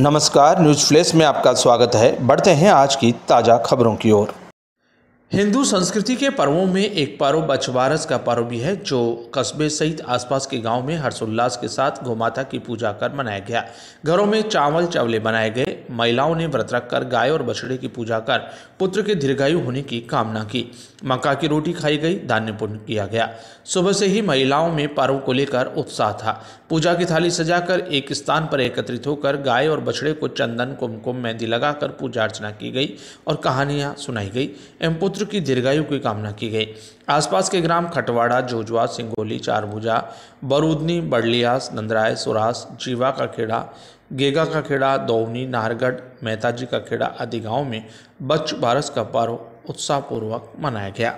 नमस्कार news flash में आपका स्वागत है बढ़ते हैं आज की ताज़ा खबरों की ओर हिंदू संस्कृति के पर्वों में एक पर्व बछवारस का पर्व भी है जो कस्बे सहित आसपास के गांव में हर्षोल्लास के साथ गौमाता की पूजा कर मनाया गया घरों में चावल चावले बनाए गए महिलाओं ने व्रत रखकर गाय और बछड़े की पूजा कर पुत्र के दीर्घायु होने की कामना की मक्का की रोटी खाई गई धान्य पूर्ण किया गया सुबह से ही महिलाओं में पर्व को लेकर उत्साह था पूजा की थाली सजाकर एक स्थान पर एकत्रित होकर गाय और बछड़े को चंदन कुमकुम मेहंदी लगाकर पूजा अर्चना की गई और कहानियाँ सुनाई गई एवं पुत्र की दीर्घायु की कामना की गई आसपास के ग्राम खटवाड़ा जोजवा सिंगोली चारभुजा बरूदनी बड़लियास नंदराय सुरास जीवा का खेड़ा गेगा का खेड़ा दौनी नारगढ़ मेहताजी का खेड़ा आदि गांव में बच्च बारस का पर्व उत्साहपूर्वक मनाया गया